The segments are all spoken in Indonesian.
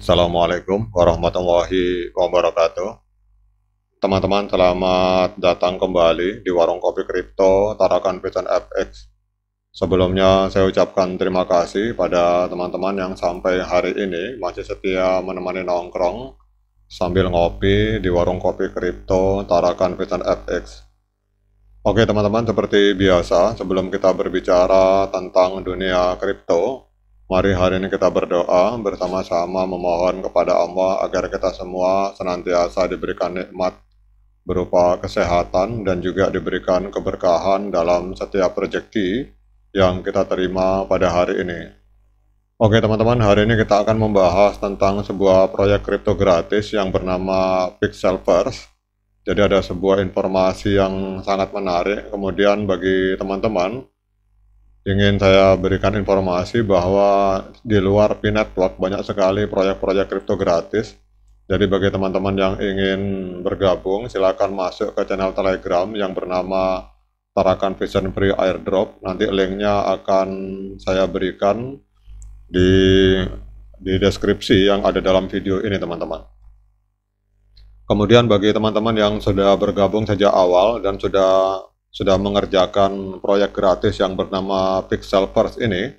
Assalamualaikum warahmatullahi wabarakatuh. Teman-teman selamat datang kembali di Warung Kopi Kripto Tarakan Vision FX. Sebelumnya saya ucapkan terima kasih pada teman-teman yang sampai hari ini masih setia menemani nongkrong sambil ngopi di Warung Kopi Kripto Tarakan Vision FX. Oke teman-teman seperti biasa sebelum kita berbicara tentang dunia kripto, Mari hari ini kita berdoa bersama-sama memohon kepada Allah agar kita semua senantiasa diberikan nikmat berupa kesehatan dan juga diberikan keberkahan dalam setiap rejeki yang kita terima pada hari ini. Oke teman-teman, hari ini kita akan membahas tentang sebuah proyek kripto gratis yang bernama Pixelverse. Jadi ada sebuah informasi yang sangat menarik. Kemudian bagi teman-teman, ingin saya berikan informasi bahwa di luar Pinetlock banyak sekali proyek-proyek kripto gratis. Jadi bagi teman-teman yang ingin bergabung, silakan masuk ke channel Telegram yang bernama Tarakan Vision Free Airdrop. Nanti linknya akan saya berikan di di deskripsi yang ada dalam video ini teman-teman. Kemudian bagi teman-teman yang sudah bergabung sejak awal dan sudah sudah mengerjakan proyek gratis yang bernama Pixel First ini.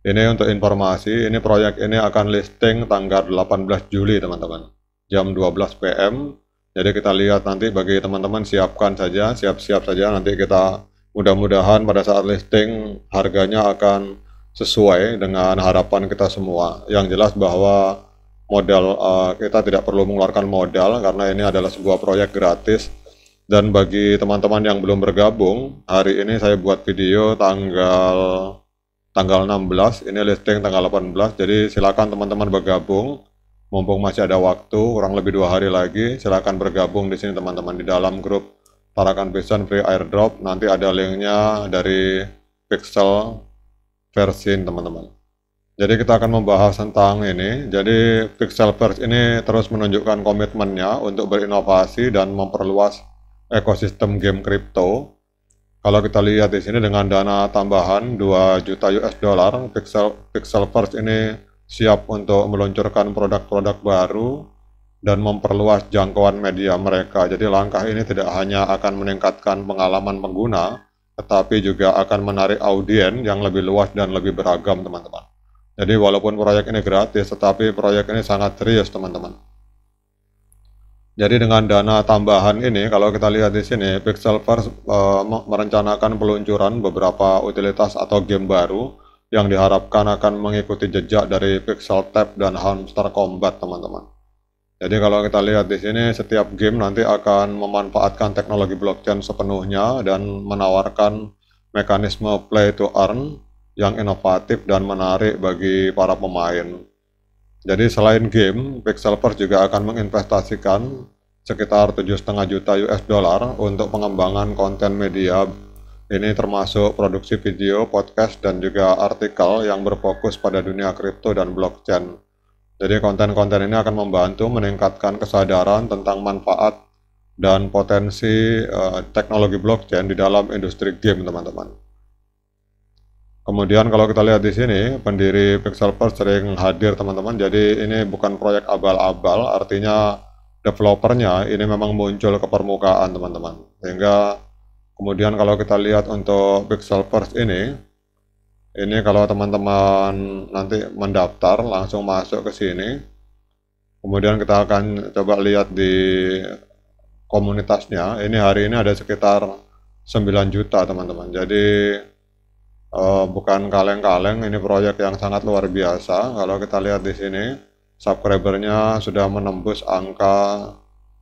Ini untuk informasi, ini proyek ini akan listing tanggal 18 Juli teman-teman, jam 12 PM. Jadi kita lihat nanti bagi teman-teman siapkan saja, siap-siap saja nanti kita mudah-mudahan pada saat listing harganya akan sesuai dengan harapan kita semua. Yang jelas bahwa modal uh, kita tidak perlu mengeluarkan modal karena ini adalah sebuah proyek gratis dan bagi teman-teman yang belum bergabung, hari ini saya buat video tanggal tanggal 16, ini listing tanggal 18, jadi silakan teman-teman bergabung. Mumpung masih ada waktu, kurang lebih dua hari lagi, silakan bergabung di sini teman-teman di dalam grup Tarakan Vision Free Airdrop. Nanti ada linknya dari Pixel versi teman-teman. Jadi kita akan membahas tentang ini. Jadi Pixel First ini terus menunjukkan komitmennya untuk berinovasi dan memperluas ekosistem game kripto. Kalau kita lihat di sini dengan dana tambahan 2 juta US dollar, Pixel Pixel First ini siap untuk meluncurkan produk-produk baru dan memperluas jangkauan media mereka. Jadi langkah ini tidak hanya akan meningkatkan pengalaman pengguna, tetapi juga akan menarik audiens yang lebih luas dan lebih beragam, teman-teman. Jadi walaupun proyek ini gratis, tetapi proyek ini sangat serius, teman-teman. Jadi dengan dana tambahan ini, kalau kita lihat di sini, Pixel First uh, eh, merencanakan peluncuran beberapa utilitas atau game baru yang diharapkan akan mengikuti jejak dari Pixel Tab dan Hamster Combat, teman-teman. Jadi kalau kita lihat di sini, setiap game nanti akan memanfaatkan teknologi blockchain sepenuhnya dan menawarkan mekanisme play to earn yang inovatif dan menarik bagi para pemain. Jadi selain game, Pixelper juga akan menginvestasikan sekitar 7,5 juta US dollar untuk pengembangan konten media. Ini termasuk produksi video, podcast, dan juga artikel yang berfokus pada dunia kripto dan blockchain. Jadi konten-konten ini akan membantu meningkatkan kesadaran tentang manfaat dan potensi uh, teknologi blockchain di dalam industri game, teman-teman. Kemudian kalau kita lihat di sini, pendiri Pixel First sering hadir teman-teman. Jadi ini bukan proyek abal-abal, artinya developernya ini memang muncul ke permukaan teman-teman. Sehingga kemudian kalau kita lihat untuk Pixel First ini, ini kalau teman-teman nanti mendaftar langsung masuk ke sini. Kemudian kita akan coba lihat di komunitasnya. Ini hari ini ada sekitar 9 juta teman-teman. Jadi uh, bukan kaleng-kaleng, ini proyek yang sangat luar biasa. Kalau kita lihat di sini, subscribernya sudah menembus angka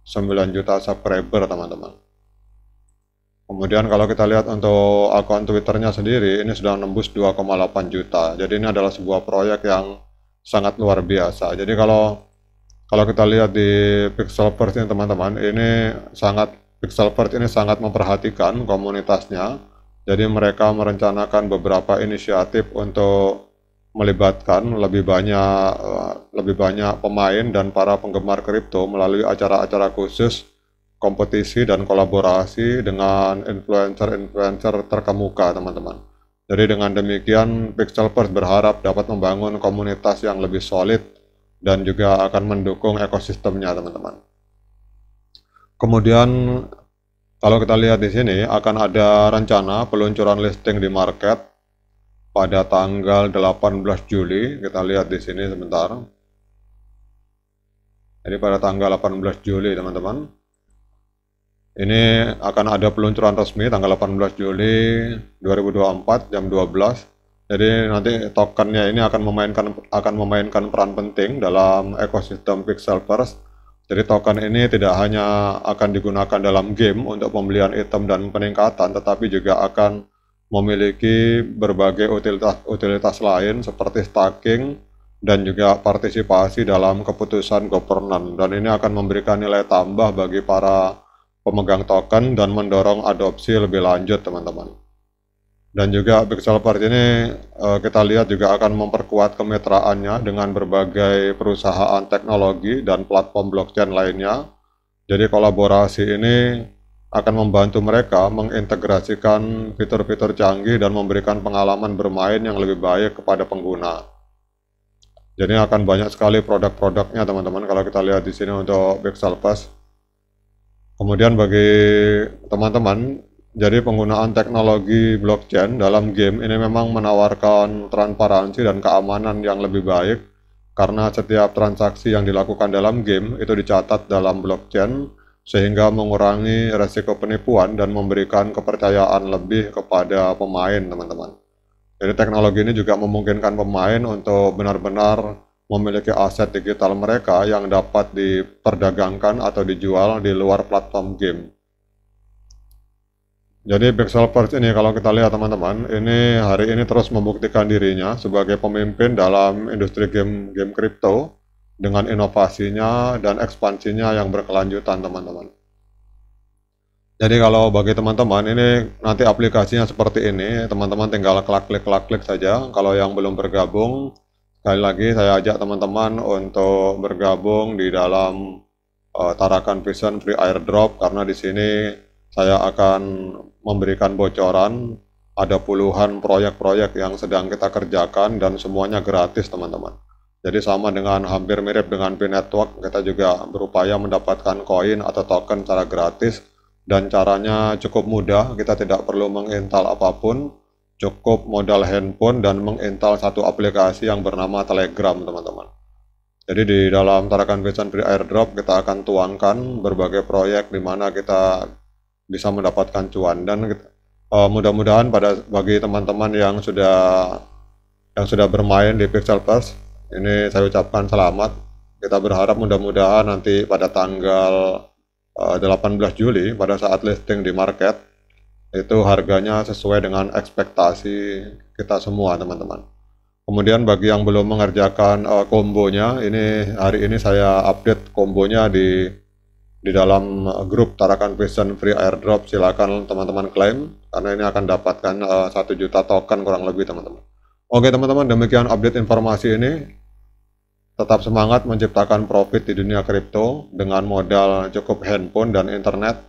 9 juta subscriber, teman-teman. Kemudian kalau kita lihat untuk akun Twitternya sendiri, ini sudah menembus 2,8 juta. Jadi ini adalah sebuah proyek yang sangat luar biasa. Jadi kalau kalau kita lihat di pixel first ini teman-teman, ini sangat pixel first ini sangat memperhatikan komunitasnya jadi mereka merencanakan beberapa inisiatif untuk melibatkan lebih banyak eh, lebih banyak pemain dan para penggemar kripto melalui acara-acara khusus, kompetisi dan kolaborasi dengan influencer-influencer terkemuka, teman-teman. Jadi dengan demikian Pixelverse berharap dapat membangun komunitas yang lebih solid dan juga akan mendukung ekosistemnya, teman-teman. Kemudian kalau kita lihat di sini akan ada rencana peluncuran listing di market pada tanggal 18 Juli. Kita lihat di sini sebentar. Jadi pada tanggal 18 Juli teman-teman. Ini akan ada peluncuran resmi tanggal 18 Juli 2024 jam 12. Jadi nanti tokennya ini akan memainkan akan memainkan peran penting dalam ekosistem Pixel First jadi token ini tidak hanya akan digunakan dalam game untuk pembelian item dan peningkatan, tetapi juga akan memiliki berbagai utilitas, utilitas lain seperti staking dan juga partisipasi dalam keputusan governance. Dan ini akan memberikan nilai tambah bagi para pemegang token dan mendorong adopsi lebih lanjut teman-teman dan juga Big Part ini uh, kita lihat juga akan memperkuat kemitraannya dengan berbagai perusahaan teknologi dan platform blockchain lainnya. Jadi kolaborasi ini akan membantu mereka mengintegrasikan fitur-fitur canggih dan memberikan pengalaman bermain yang lebih baik kepada pengguna. Jadi akan banyak sekali produk-produknya teman-teman kalau kita lihat di sini untuk Big Pass. Kemudian bagi teman-teman jadi penggunaan teknologi blockchain dalam game ini memang menawarkan transparansi dan keamanan yang lebih baik karena setiap transaksi yang dilakukan dalam game itu dicatat dalam blockchain sehingga mengurangi resiko penipuan dan memberikan kepercayaan lebih kepada pemain teman-teman. Jadi teknologi ini juga memungkinkan pemain untuk benar-benar memiliki aset digital mereka yang dapat diperdagangkan atau dijual di luar platform game. Jadi Pixel First ini kalau kita lihat teman-teman, ini hari ini terus membuktikan dirinya sebagai pemimpin dalam industri game game kripto dengan inovasinya dan ekspansinya yang berkelanjutan teman-teman. Jadi kalau bagi teman-teman ini nanti aplikasinya seperti ini, teman-teman tinggal klik-klik-klik saja. Kalau yang belum bergabung, sekali lagi saya ajak teman-teman untuk bergabung di dalam uh, Tarakan Vision Free Airdrop karena di sini saya akan memberikan bocoran ada puluhan proyek-proyek yang sedang kita kerjakan dan semuanya gratis teman-teman. Jadi sama dengan hampir mirip dengan P Network, kita juga berupaya mendapatkan koin atau token secara gratis dan caranya cukup mudah, kita tidak perlu menginstal apapun, cukup modal handphone dan menginstal satu aplikasi yang bernama Telegram teman-teman. Jadi di dalam Tarakan Vision Free Airdrop kita akan tuangkan berbagai proyek di mana kita bisa mendapatkan cuan dan uh, mudah-mudahan pada bagi teman-teman yang sudah yang sudah bermain di Pixel Plus ini saya ucapkan selamat kita berharap mudah-mudahan nanti pada tanggal uh, eh, 18 Juli pada saat listing di market itu harganya sesuai dengan ekspektasi kita semua teman-teman. Kemudian bagi yang belum mengerjakan uh, kombonya, ini hari ini saya update kombonya di di dalam eh, grup Tarakan Vision Free Airdrop silakan teman-teman klaim karena ini akan dapatkan eh, satu uh, juta token kurang lebih teman-teman. Oke teman-teman demikian update informasi ini. Tetap semangat menciptakan profit di dunia kripto dengan modal cukup handphone dan internet.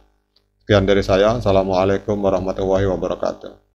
Sekian dari saya. Assalamualaikum warahmatullahi wabarakatuh.